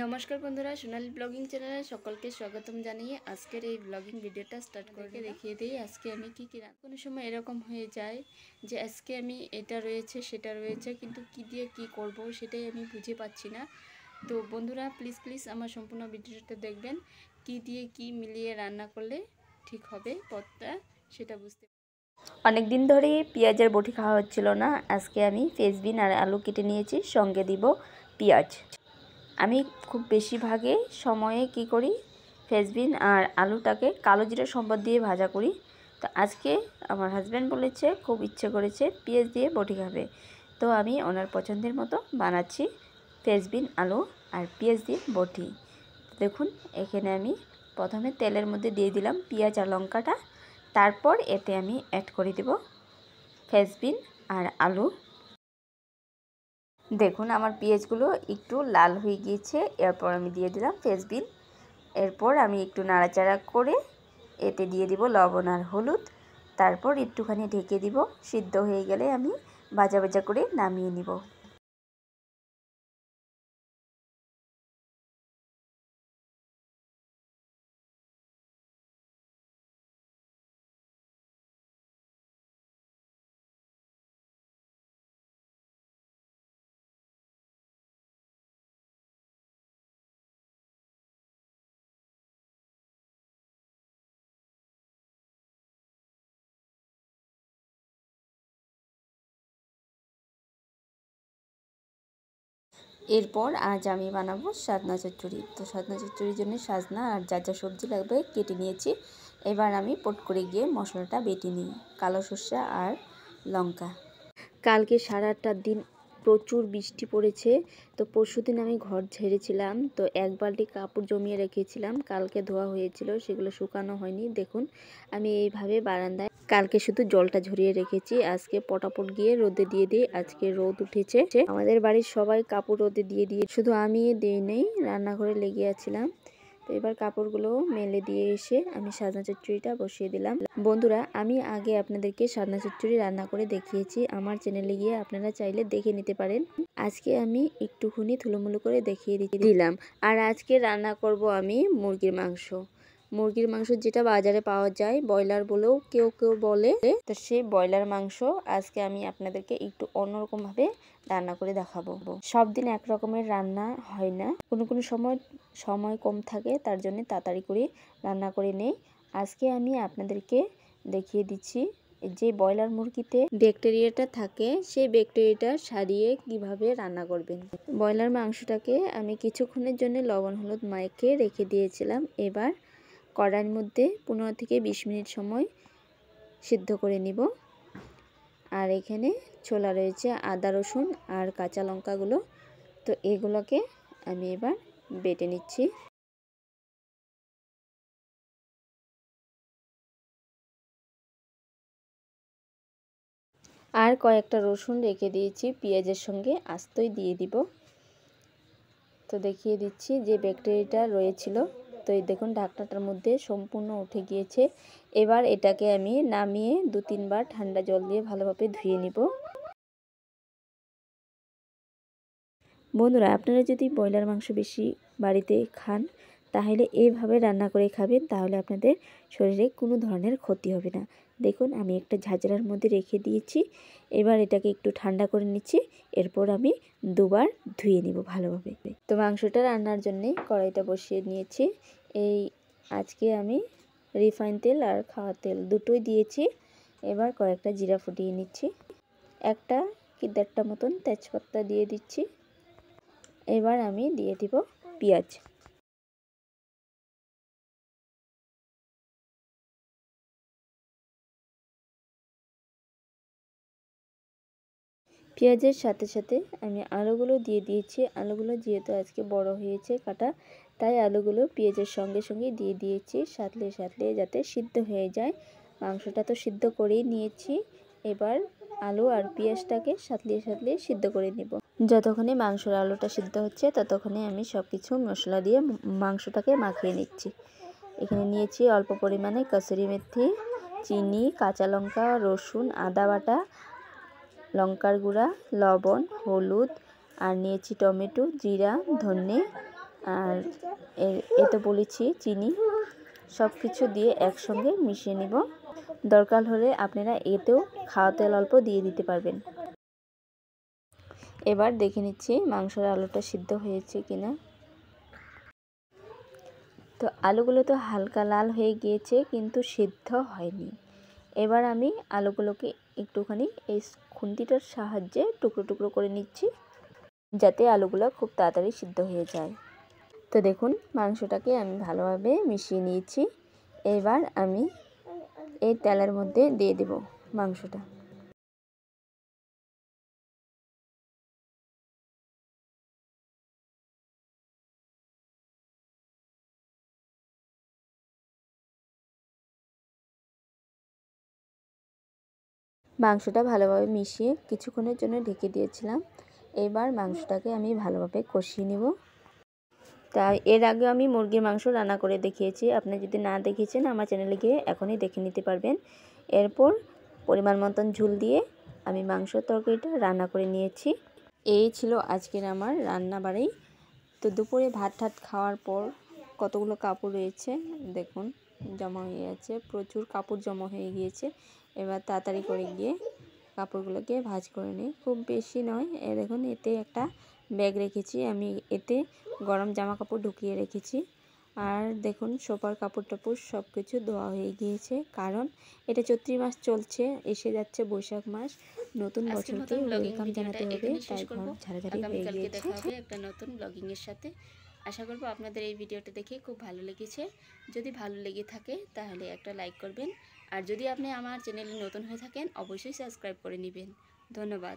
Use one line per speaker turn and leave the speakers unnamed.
নমস্কার বন্ধুরা সোনালি ব্লগিং চ্যানেলে সকলকে স্বাগতম জানিয়ে আজকের এই ব্লগিং ভিডিওটা স্টার্ট করে দেখিয়ে দিই আজকে আমি কি কী কোনো সময় এরকম হয়ে যায় যে আজকে আমি এটা রয়েছে সেটা রয়েছে কিন্তু কি দিয়ে কি করব সেটাই আমি বুঝে পাচ্ছি না তো বন্ধুরা প্লিজ প্লিজ আমার সম্পূর্ণ ভিডিওটা দেখবেন কি দিয়ে কি মিলিয়ে রান্না করলে ঠিক হবে পথটা সেটা বুঝতে অনেক দিন ধরে পেঁয়াজের বটি খাওয়া হচ্ছিল না আজকে আমি ফেসবিন আর আলু কেটে নিয়েছি সঙ্গে দিব পেঁয়াজ আমি খুব বেশিরভাগে সময়ে কি করি ফেসবিন আর আলুটাকে কালো জিরা সম্পদ দিয়ে ভাজা করি তো আজকে আমার হাজব্যান্ড বলেছে খুব ইচ্ছে করেছে পেঁয়াজ দিয়ে বটি খাবে তো আমি ওনার পছন্দের মতো বানাচ্ছি ফেসবিন আলু আর পেঁয়াজ দিয়ে বটি দেখুন এখানে আমি প্রথমে তেলের মধ্যে দিয়ে দিলাম পেঁয়াজ আর লঙ্কাটা তারপর এতে আমি অ্যাড করে দেব ফেসবিন আর আলু দেখুন আমার পেঁয়াজগুলো একটু লাল হয়ে গিয়েছে এরপর আমি দিয়ে দিলাম ফেসবিন এরপর আমি একটু নাড়াচাড়া করে এতে দিয়ে দিব লবণ আর হলুদ তারপর একটুখানি ঢেকে দিব সিদ্ধ হয়ে গেলে আমি ভাজা ভাজা করে নামিয়ে নিব এরপর আজ আমি বানাবো সাজনা চচ্চড়ি তো সাজনা চচ্চড়ির জন্য সাজনা আর যা যা সবজি লাগবে কেটে নিয়েছি এবার আমি পট করে গিয়ে মশলাটা বেটে নিই কালো সর্ষা আর লঙ্কা কালকে সারাটা দিন প্রচুর বৃষ্টি পড়েছে তো পরশুদিন আমি ঘর ঝেড়েছিলাম তো এক বালতি কাপড় জমিয়ে রেখেছিলাম কালকে ধোয়া হয়েছিল সেগুলো শুকানো হয়নি দেখুন আমি এইভাবে বারান্দায় কালকে শুধু জলটা ঝরিয়ে রেখেছি আজকে পটাপট গিয়ে রোদে দিয়ে দিই আজকে রোদ উঠেছে আমাদের বাড়ির সবাই কাপড় রোদে দিয়ে দিয়ে শুধু আমি দিই নেই রান্নাঘরে লেগে আছিলাম তো এবার কাপড়গুলো মেলে দিয়ে এসে আমি সাজনা চচ্চড়িটা বসিয়ে দিলাম বন্ধুরা আমি আগে আপনাদেরকে সাজনা চচ্চড়ি রান্না করে দেখিয়েছি আমার চ্যানেলে গিয়ে আপনারা চাইলে দেখে নিতে পারেন আজকে আমি একটুখানি থুলোমুলো করে দেখিয়ে দিলাম আর আজকে রান্না করব আমি মুরগির মাংস মুরগির মাংস যেটা বাজারে পাওয়া যায় ব্রয়লার বলেও কেউ কেউ বলে তো সেই ব্রয়লার মাংস আজকে আমি আপনাদেরকে একটু অন্যরকমভাবে রান্না করে দেখাবো সব দিন একরকমের রান্না হয় না কোনো কোনো সময় সময় কম থাকে তার জন্য তাড়াতাড়ি করে রান্না করে নেই আজকে আমি আপনাদেরকে দেখিয়ে দিচ্ছি যে ব্রয়লার মুরগিতে ব্যাকটেরিয়াটা থাকে সেই ব্যাকটেরিয়াটা সারিয়ে কিভাবে রান্না করবেন ব্রয়লার মাংসটাকে আমি কিছুক্ষণের জন্য লবণ হলুদ মাইকে রেখে দিয়েছিলাম এবার কড়ার মধ্যে পনেরো থেকে বিশ মিনিট সময় সিদ্ধ করে নিব আর এখানে ছোলা রয়েছে আদা রসুন আর কাঁচা লঙ্কাগুলো তো এগুলোকে আমি এবার বেটে নিচ্ছি আর কয়েকটা রসুন রেখে দিয়েছি পেঁয়াজের সঙ্গে আস্তই দিয়ে দিব তো দেখিয়ে দিচ্ছি যে ব্যাকটেরিয়াটা রয়েছিল তো এই দেখুন ঢাকনাটার মধ্যে সম্পূর্ণ উঠে গিয়েছে এবার এটাকে আমি নামিয়ে দু তিনবার ঠান্ডা জল দিয়ে ভালোভাবে ধুয়ে নিব বন্ধুরা আপনারা যদি ব্রয়লার মাংস বেশি বাড়িতে খান তাহলে এইভাবে রান্না করে খাবেন তাহলে আপনাদের শরীরে কোনো ধরনের ক্ষতি হবে না দেখুন আমি একটা ঝাঁঝরার মধ্যে রেখে দিয়েছি এবার এটাকে একটু ঠান্ডা করে নিচ্ছি এরপর আমি দুবার ধুয়ে নিব ভালোভাবে তো মাংসটা রান্নার জন্যে কড়াইটা বসিয়ে নিয়েছি এই আজকে আমি রিফাইন তেল আর খাওয়া তেল দুটোই দিয়েছি এবার কয়েকটা জিরা ফুটিয়ে নিচ্ছি একটা কি দেড়টা মতন তেজপাতা দিয়ে দিচ্ছি এবার আমি দিয়ে দিব পেঁয়াজ পেঁয়াজের সাথে সাথে আমি আলুগুলো দিয়ে দিয়েছি আলুগুলো যেহেতু আজকে বড় হয়েছে কাটা তাই আলুগুলো পেঁয়াজের সঙ্গে সঙ্গে দিয়ে দিয়েছি সাতলে সাতলে যাতে সিদ্ধ হয়ে যায় মাংসটা তো সিদ্ধ করেই নিয়েছি এবার আলু আর পেঁয়াজটাকে সাতলিয়ে সাতলিয়ে সিদ্ধ করে নেব যতক্ষণে মাংসর আলুটা সিদ্ধ হচ্ছে ততক্ষণে আমি সব কিছু মশলা দিয়ে মাংসটাকে মাখিয়ে নিচ্ছি এখানে নিয়েছি অল্প পরিমাণে কসুরি মেথি চিনি কাঁচা লঙ্কা রসুন আদা বাটা লঙ্কার গুঁড়া লবণ হলুদ আর নিয়েছি টমেটো জিরা ধনে আর এতে বলেছি চিনি সব কিছু দিয়ে একসঙ্গে মিশিয়ে নেব দরকার হলে আপনারা এতেও খাওয়া তেল অল্প দিয়ে দিতে পারবেন এবার দেখে নিচ্ছি মাংসের আলুটা সিদ্ধ হয়েছে কিনা তো আলুগুলো তো হালকা লাল হয়ে গিয়েছে কিন্তু সিদ্ধ হয়নি এবার আমি আলুগুলোকে একটুখানি এই খুন্তিটার সাহায্যে টুকরো টুকরো করে নিচ্ছি যাতে আলুগুলো খুব তাড়াতাড়ি সিদ্ধ হয়ে যায় তো দেখুন মাংসটাকে আমি ভালোভাবে মিশিয়ে নিয়েছি এবার আমি এই তেলের মধ্যে দিয়ে দেব মাংসটা মাংসটা ভালোভাবে মিশিয়ে কিছুক্ষণের জন্য ঢেকে দিয়েছিলাম এবার মাংসটাকে আমি ভালোভাবে কষিয়ে নেব তা এর আগে আমি মুরগির মাংস রান্না করে দেখিয়েছি আপনি যদি না দেখিয়েছেন আমার চ্যানেলে গিয়ে এখনই দেখে নিতে পারবেন এরপর পরিমাণ মতন ঝুল দিয়ে আমি মাংস তরকারিটা রান্না করে নিয়েছি এই ছিল আজকের আমার রান্না বাড়ি তো দুপুরে ভাত ঠাত খাওয়ার পর কতগুলো কাপড় রয়েছে দেখুন জমা হয়ে গেছে প্রচুর কাপড় জমা হয়ে গিয়েছে এবার তাড়াতাড়ি করে গিয়ে কাপড়গুলোকে ভাজ করে নিই খুব বেশি নয় এ দেখুন এতে একটা ব্যাগ রেখেছি আমি এতে গরম জামা কাপড় ঢুকিয়ে রেখেছি আর দেখুন সোপার কাপড় টাপড় সব কিছু ধোয়া হয়ে গিয়েছে কারণ এটা চৈত্রি মাস চলছে এসে যাচ্ছে বৈশাখ মাস নতুন বছরকে ওয়েলকাম জানাতে হবে তাই ঘর ঝাড়াঝাড়ি হয়ে গিয়েছে একটা নতুন ব্লগিংয়ের সাথে আশা করব আপনাদের এই ভিডিওটা দেখে খুব ভালো লেগেছে যদি ভালো লেগে থাকে তাহলে একটা লাইক করবেন আর যদি আপনি আমার চ্যানেলে নতুন হয়ে থাকেন অবশ্যই সাবস্ক্রাইব করে নেবেন ধন্যবাদ